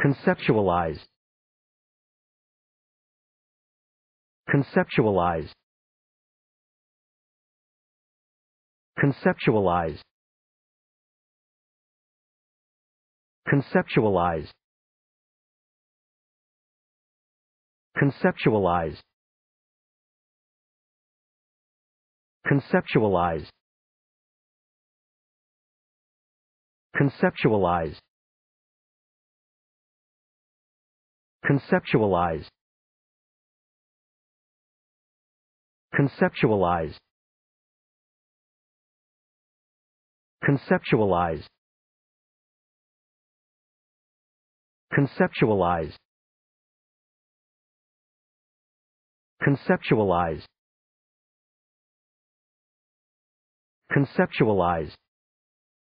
Conceptualize. Conceptualize. Conceptualize. Conceptualize. Conceptualize. Conceptualize. Conceptualize. Conceptualized. Conceptualized. Conceptualized. Conceptualized. Conceptualized. Conceptualized.